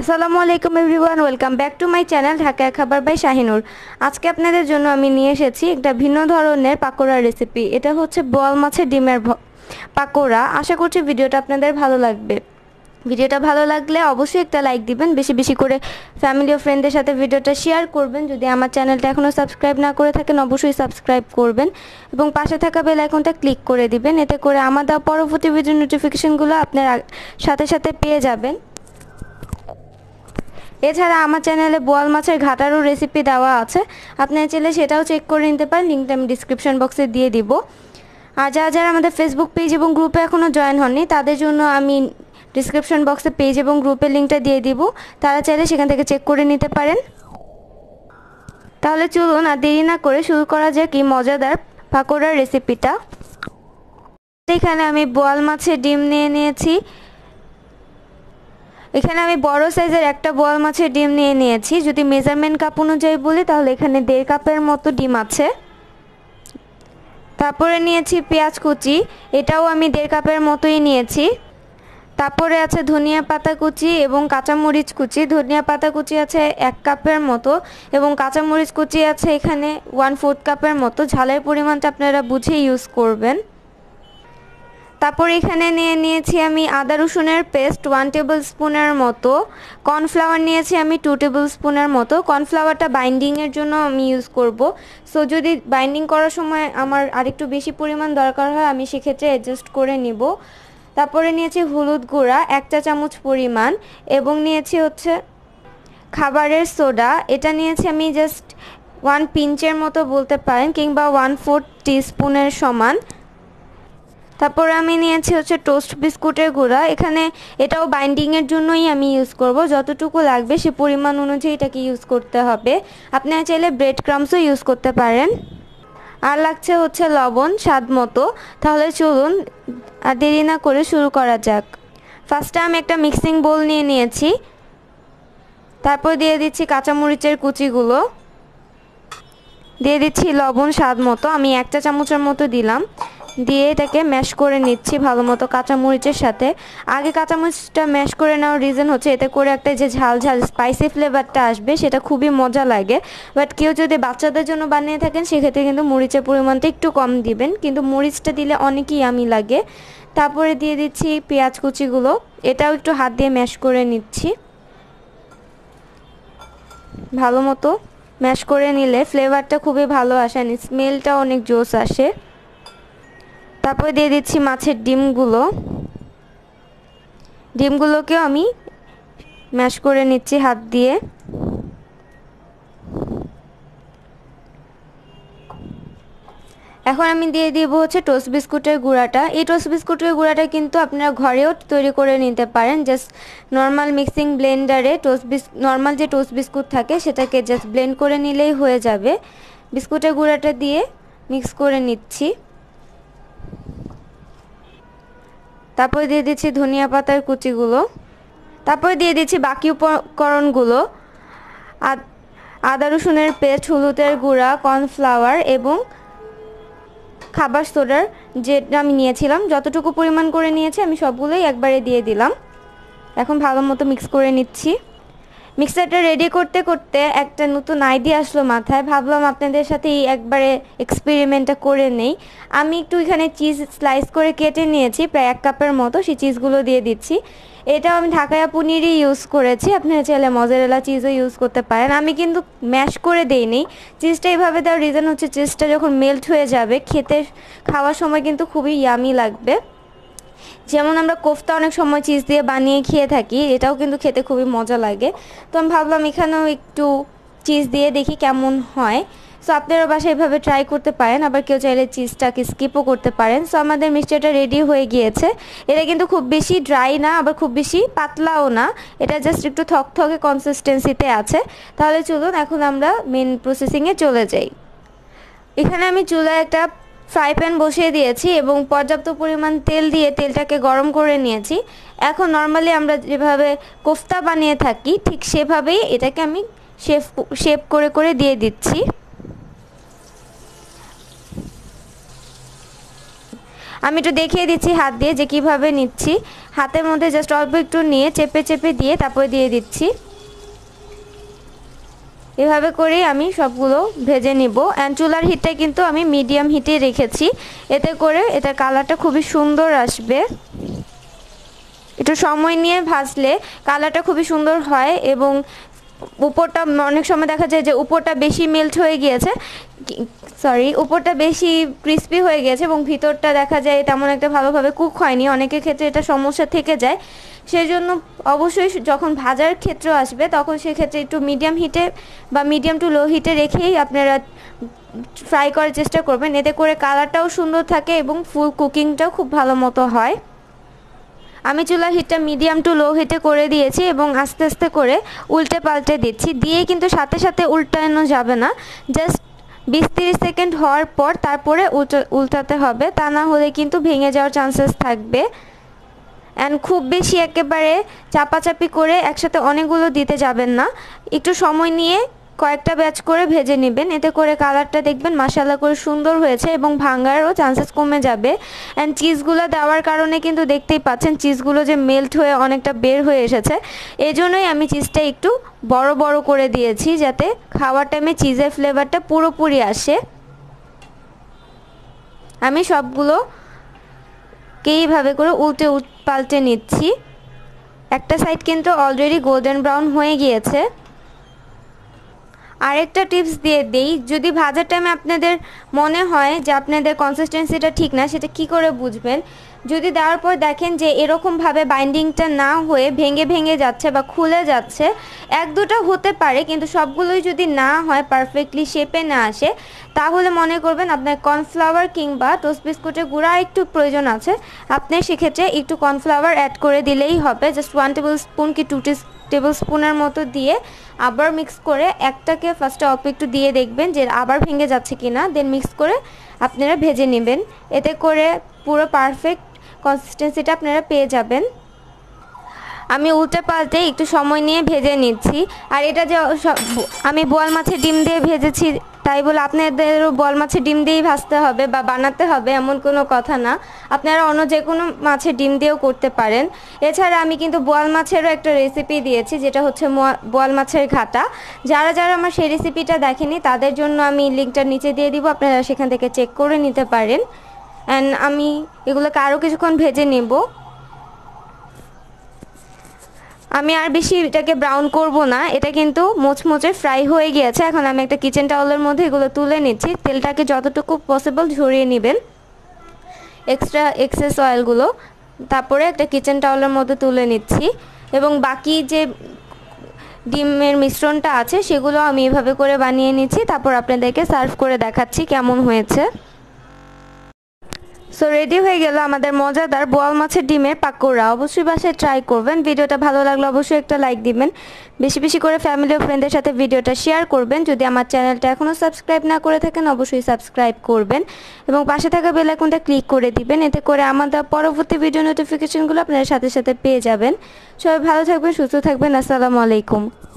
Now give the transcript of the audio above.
আসসালামু আলাইকুম everyone welcome back to my channel Dhaka খাবার বাই শাহিনুর আজকে আপনাদের জন্য আমি নিয়ে এসেছি একটা ভিন্ন ধরনের পাকোড়ার রেসিপি এটা হচ্ছে বোয়াল মাছের ডিমের পাকোড়া আশা করছি ভিডিওটা আপনাদের ভালো লাগবে ভিডিওটা ভালো লাগলে অবশ্যই একটা লাইক দিবেন বেশি বেশি করে ফ্যামিলি ও ফ্রেন্ডদের সাথে ভিডিওটা শেয়ার করবেন যদি আমার চ্যানেলটা এখনও সাবস্ক্রাইব না করে থাকেন অবশ্যই সাবস্ক্রাইব করবেন এবং পাশে থাকা বেল আইকনটা ক্লিক করে দিবেন এতে করে আমার দেওয়া পরবর্তী ভিডিও নোটিফিকেশনগুলো আপনার সাথে সাথে পেয়ে যাবেন এছাড়া আমার চ্যানেলে বোয়াল মাছের ঘাটারও রেসিপি দেওয়া আছে আপনি চাইলে সেটাও চেক করে নিতে পারেন লিঙ্কটা আমি ডিসক্রিপশন বক্সে দিয়ে দিব আর যারা যারা আমাদের ফেসবুক পেজ এবং গ্রুপে এখনও জয়েন হননি তাদের জন্য আমি ডিসক্রিপশন বক্সে পেজ এবং গ্রুপের লিঙ্কটা দিয়ে দিব তারা চাইলে সেখান থেকে চেক করে নিতে পারেন তাহলে চলুন আর দেরি না করে শুরু করা যাক এই মজাদার পাকোড়ার রেসিপিটা এখানে আমি বোয়াল মাছের ডিম নিয়ে নিয়েছি এখানে আমি বড় সাইজের একটা বল মাছের ডিম নিয়ে নিয়েছি যদি মেজারমেন্ট কাপ অনুযায়ী বলি তাহলে এখানে দেড় কাপের মতো ডিম আছে তারপরে নিয়েছি পেঁয়াজ কুচি এটাও আমি দেড় কাপের মতোই নিয়েছি তারপরে আছে ধনিয়া পাতা কুচি এবং কাঁচামরিচ কুচি ধনিয়া পাতা কুচি আছে এক কাপের মতো এবং কাঁচামরিচ কুচি আছে এখানে ওয়ান ফোর্থ কাপের মতো ঝালের পরিমাণটা আপনারা বুঝে ইউজ করবেন তারপর এখানে নিয়ে নিয়েছি আমি আদা রসুনের পেস্ট ওয়ান টেবিল স্পুনের মতো কর্নফ্লাওয়ার নিয়েছি আমি টু টেবিল স্পুনের মতো কর্নফ্লাওয়ারটা বাইন্ডিংয়ের জন্য আমি ইউজ করব সো যদি বাইন্ডিং করার সময় আমার আরেকটু বেশি পরিমাণ দরকার হয় আমি সেক্ষেত্রে অ্যাডজাস্ট করে নিব তারপরে নিয়েছি হলুদ গুঁড়া এক চা চামচ পরিমাণ এবং নিয়েছি হচ্ছে খাবারের সোডা এটা নিয়েছি আমি জাস্ট ওয়ান পিঞ্চের মতো বলতে পারেন কিংবা ওয়ান ফোর টিস্পুনের সমান তারপর আমি নিয়েছি হচ্ছে টোস্ট বিস্কুটের গুঁড়া এখানে এটাও বাইন্ডিংয়ের জন্যই আমি ইউজ করব যতটুকু লাগবে সে পরিমাণ অনুযায়ী এটাকে ইউজ করতে হবে আপনারা চাইলে ব্রেড ক্রামসও ইউজ করতে পারেন আর লাগছে হচ্ছে লবণ স্বাদ মতো তাহলে চলুন আর দেরি না করে শুরু করা যাক ফার্স্টে আমি একটা মিক্সিং বোল নিয়ে নিয়েছি তারপর দিয়ে দিচ্ছি কাঁচামরিচের কুচিগুলো দিয়ে দিচ্ছি লবণ স্বাদ মতো আমি একটা চামচের মতো দিলাম দিয়ে এটাকে ম্যাশ করে নিচ্ছি ভালো মতো কাঁচামরিচের সাথে আগে কাঁচামরিচটা ম্যাশ করে নেওয়ার রিজন হচ্ছে এতে করে একটা যে ঝাল ঝাল স্পাইসি ফ্লেভারটা আসবে সেটা খুবই মজা লাগে বাট কেউ যদি বাচ্চাদের জন্য বানিয়ে থাকেন সেক্ষেত্রে কিন্তু মরিচের পরিমাণটা একটু কম দিবেন কিন্তু মরিচটা দিলে অনেকই আমি লাগে তারপরে দিয়ে দিচ্ছি পেঁয়াজ কুচিগুলো এটাও একটু হাত দিয়ে ম্যাশ করে নিচ্ছি ভালো মতো ম্যাশ করে নিলে ফ্লেভারটা খুবই ভালো আসে স্মেলটা অনেক জোস আসে তারপরে দিয়ে দিচ্ছি মাছের ডিমগুলো ডিমগুলোকেও আমি ম্যাশ করে নিচ্ছি হাত দিয়ে এখন আমি দিয়ে দিব হচ্ছে টোস্ট বিস্কুটের গুঁড়াটা এই টোস্ট বিস্কুটের গুঁড়াটা কিন্তু আপনারা ঘরেও তৈরি করে নিতে পারেন জাস্ট নর্মাল মিক্সিং ব্লেন্ডারে টোস্ট বিস নর্মাল যে টোস্ট বিস্কুট থাকে সেটাকে জাস্ট ব্লেন্ড করে নিলেই হয়ে যাবে বিস্কুটের গুঁড়াটা দিয়ে মিক্স করে নিচ্ছি তারপরে দিয়ে দিচ্ছি ধনিয়া পাতার কুচিগুলো তারপরে দিয়ে দিচ্ছি বাকি উপকরণগুলো আদা রসুনের পেস্ট হলুদের গুঁড়া কর্নফ্লাওয়ার এবং খাবার সোডার যেটা আমি নিয়েছিলাম যতটুকু পরিমাণ করে নিয়েছি আমি সবগুলোই একবারে দিয়ে দিলাম এখন ভালো মতো মিক্স করে নিচ্ছি মিক্সারটা রেডি করতে করতে একটা নতুন আইডিয়া আসলো মাথায় ভাবলাম আপনাদের সাথে একবারে এক্সপেরিমেন্টটা করে নেই আমি একটু এখানে চিজ স্লাইস করে কেটে নিয়েছি প্রায় এক কাপের মতো সেই চিজগুলো দিয়ে দিচ্ছি এটাও আমি ঢাকায়া পনিরই ইউজ করেছি আপনারা চাইলে মজারেলা চিজও ইউজ করতে পারেন আমি কিন্তু ম্যাশ করে দিইনি চিজটা এইভাবে দেওয়ার রিজন হচ্ছে চিজটা যখন মেল্ট হয়ে যাবে খেতে খাওয়ার সময় কিন্তু খুবই ইয়ামি লাগবে যেমন আমরা কোফতা অনেক সময় চিজ দিয়ে বানিয়ে খেয়ে থাকি এটাও কিন্তু খেতে খুবই মজা লাগে তো আমি ভাবলাম এখানেও একটু চিজ দিয়ে দেখি কেমন হয় সো আপনারা বাসায় এভাবে ট্রাই করতে পারেন আবার কেউ চাইলে চিজটাকে স্কিপও করতে পারেন সো আমাদের মিষ্টিটা রেডি হয়ে গিয়েছে এটা কিন্তু খুব বেশি ড্রাই না আবার খুব বেশি পাতলাও না এটা জাস্ট একটু থকথকে কনসিস্টেন্সিতে আছে তাহলে চলুন এখন আমরা মেন প্রসেসিংয়ে চলে যাই এখানে আমি চুলায় একটা ফ্রাই প্যান বসিয়ে দিয়েছি এবং পর্যাপ্ত পরিমাণ তেল দিয়ে তেলটাকে গরম করে নিয়েছি এখন নর্মালি আমরা যেভাবে কোফতা বানিয়ে থাকি ঠিক সেভাবেই এটাকে আমি শেপ শেপ করে করে দিয়ে দিচ্ছি আমি একটু দেখিয়ে দিচ্ছি হাত দিয়ে যে কিভাবে নিচ্ছি হাতের মধ্যে জাস্ট অল্প একটু নিয়ে চেপে চেপে দিয়ে তারপরে দিয়ে দিচ্ছি এভাবে করেই আমি সবগুলো ভেজে নিব অ্যান্ড চুলার হিটটা কিন্তু আমি মিডিয়াম হিটে রেখেছি এতে করে এটা কালারটা খুবই সুন্দর আসবে একটু সময় নিয়ে ভাজলে কালারটা খুবই সুন্দর হয় এবং উপরটা অনেক সময় দেখা যায় যে উপরটা বেশি মেল্ট হয়ে গিয়েছে সরি উপরটা বেশি ক্রিস্পি হয়ে গেছে এবং ভিতরটা দেখা যায় তেমন একটা ভালোভাবে কুক হয়নি অনেকের ক্ষেত্রে এটা সমস্যা থেকে যায় সেই জন্য অবশ্যই যখন ভাজার ক্ষেত্র আসবে তখন সেক্ষেত্রে একটু মিডিয়াম হিটে বা মিডিয়াম টু লো হিটে রেখেই আপনারা ফ্রাই করার চেষ্টা করবেন এতে করে কালারটাও সুন্দর থাকে এবং ফুল কুকিংটাও খুব ভালো মতো হয় আমি চুলা হিটটা মিডিয়াম টু লো হিটে করে দিয়েছি এবং আস্তে আস্তে করে উল্টে পাল্টে দিচ্ছি দিয়ে কিন্তু সাথে সাথে উল্টানো যাবে না জাস্ট বিশ তিরিশ সেকেন্ড হওয়ার পর তারপরে উল্টাতে হবে তা না হলে কিন্তু ভেঙে যাওয়ার চান্সেস থাকবে অ্যান্ড খুব বেশি একেবারে চাপাচাপি করে একসাথে অনেকগুলো দিতে যাবেন না একটু সময় নিয়ে কয়েকটা ব্যাচ করে ভেজে নেবেন এতে করে কালারটা দেখবেন মাসাল্লা করে সুন্দর হয়েছে এবং ভাঙারও চান্সেস কমে যাবে অ্যান্ড চিজগুলো দেওয়ার কারণে কিন্তু দেখতেই পাচ্ছেন চিজগুলো যে মেল্ট হয়ে অনেকটা বের হয়ে এসেছে এজন্যই আমি চিজটা একটু বড় বড় করে দিয়েছি যাতে খাওয়ার টাইমে চিজের ফ্লেভারটা পুরোপুরি আসে আমি সবগুলো এইভাবে করে উল্টে পাল্টে নিচ্ছি একটা সাইড কিন্তু অলরেডি গোল্ডেন ব্রাউন হয়ে গিয়েছে আরেকটা টিপস দিয়ে দিই যদি ভাজার টাইমে আপনাদের মনে হয় যে আপনাদের কনসিস্টেন্সিটা ঠিক না সেটা কি করে বুঝবেন যদি দেওয়ার পর দেখেন যে এরকমভাবে বাইন্ডিংটা না হয়ে ভেঙে ভেঙে যাচ্ছে বা খুলে যাচ্ছে এক দুটা হতে পারে কিন্তু সবগুলোই যদি না হয় পারফেক্টলি শেপে না আসে তাহলে মনে করবেন আপনার কর্নফ্লাওয়ার কিংবা টোস্ট বিস্কুটের গুঁড়া একটু প্রয়োজন আছে আপনি সেক্ষেত্রে একটু কর্নফ্লাওয়ার অ্যাড করে দিলেই হবে জাস্ট ওয়ান টেবিল স্পুন কি টু টেবিল স্পুনের মতো দিয়ে আবার মিক্স করে একটাকে আপনাকে ফার্স্টে অল্প একটু দিয়ে দেখবেন যে আবার ভেঙে যাচ্ছে কি না দেন মিক্স করে আপনারা ভেজে নেবেন এতে করে পুরো পারফেক্ট কনসিস্টেন্সিটা আপনারা পেয়ে যাবেন আমি উল্টে পাল্টে একটু সময় নিয়ে ভেজে নিচ্ছি আর এটা যে আমি বোয়াল মাছের ডিম দিয়ে ভেজেছি তাই বলে আপনাদেরও বল মাছের ডিম দিয়েই ভাজতে হবে বা বানাতে হবে এমন কোনো কথা না আপনারা অন্য যে কোনো মাছের ডিম দিয়েও করতে পারেন এছাড়া আমি কিন্তু বোয়াল মাছেরও একটা রেসিপি দিয়েছি যেটা হচ্ছে বোয়াল মাছের ঘাটা যারা যারা আমার সেই রেসিপিটা দেখেনি তাদের জন্য আমি লিঙ্কটা নিচে দিয়ে দিব আপনারা সেখান থেকে চেক করে নিতে পারেন অ্যান্ড আমি এগুলোকে আরও কিছুক্ষণ ভেজে নেবো আমি আর বেশি এটাকে ব্রাউন করব না এটা কিন্তু মোচমোচে ফ্রাই হয়ে গিয়েছে এখন আমি একটা কিচেন টাওয়ালের মধ্যে এগুলো তুলে নিচ্ছি তেলটাকে যতটুকু পসিবল ঝরিয়ে নেবেন এক্সট্রা এক্সেস অয়েলগুলো তারপরে একটা কিচেন টাওয়ালের মধ্যে তুলে নিচ্ছি এবং বাকি যে ডিমের মিশ্রণটা আছে সেগুলো আমি এভাবে করে বানিয়ে নিচ্ছি তারপর আপনাদেরকে সার্ভ করে দেখাচ্ছি কেমন হয়েছে সো রেডি হয়ে গেল আমাদের মজাদার বোয়াল মাছের ডিমের পাকোড়া অবশ্যই বাসায় ট্রাই করবেন ভিডিওটা ভালো লাগলে অবশ্যই একটা লাইক দিবেন বেশি বেশি করে ফ্যামিলি ও ফ্রেন্ডের সাথে ভিডিওটা শেয়ার করবেন যদি আমার চ্যানেলটা এখনও সাবস্ক্রাইব না করে থাকেন অবশ্যই সাবস্ক্রাইব করবেন এবং পাশে থাকা বেল আইকনটা ক্লিক করে দিবেন এতে করে আমাদের পরবর্তী ভিডিও নোটিফিকেশনগুলো আপনার সাথে সাথে পেয়ে যাবেন সবাই ভালো থাকবেন সুস্থ থাকবেন আসসালামু আলাইকুম